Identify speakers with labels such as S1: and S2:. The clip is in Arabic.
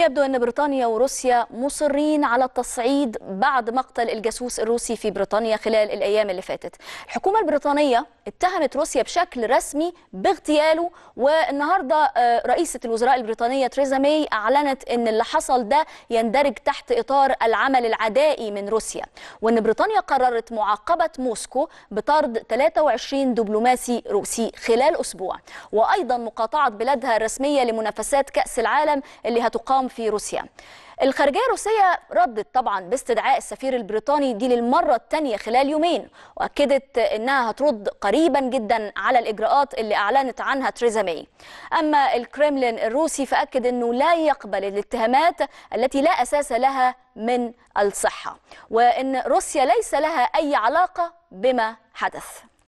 S1: يبدو أن بريطانيا وروسيا مصرين على التصعيد بعد مقتل الجاسوس الروسي في بريطانيا خلال الأيام اللي فاتت الحكومة البريطانية اتهمت روسيا بشكل رسمي باغتياله والنهاردة آه، رئيسة الوزراء البريطانية تريزا ماي أعلنت أن اللي حصل ده يندرج تحت إطار العمل العدائي من روسيا وأن بريطانيا قررت معاقبة موسكو بطرد 23 دبلوماسي روسي خلال أسبوع وأيضا مقاطعة بلادها الرسمية لمنافسات كأس العالم اللي هتقام النظام في روسيا الخارجية الروسية ردت طبعا باستدعاء السفير البريطاني دي للمرة الثانية خلال يومين وأكدت أنها هترد قريبا جدا على الإجراءات اللي أعلنت عنها تريزا ماي أما الكريملين الروسي فأكد أنه لا يقبل الاتهامات التي لا أساس لها من الصحة وأن روسيا ليس لها أي علاقة بما حدث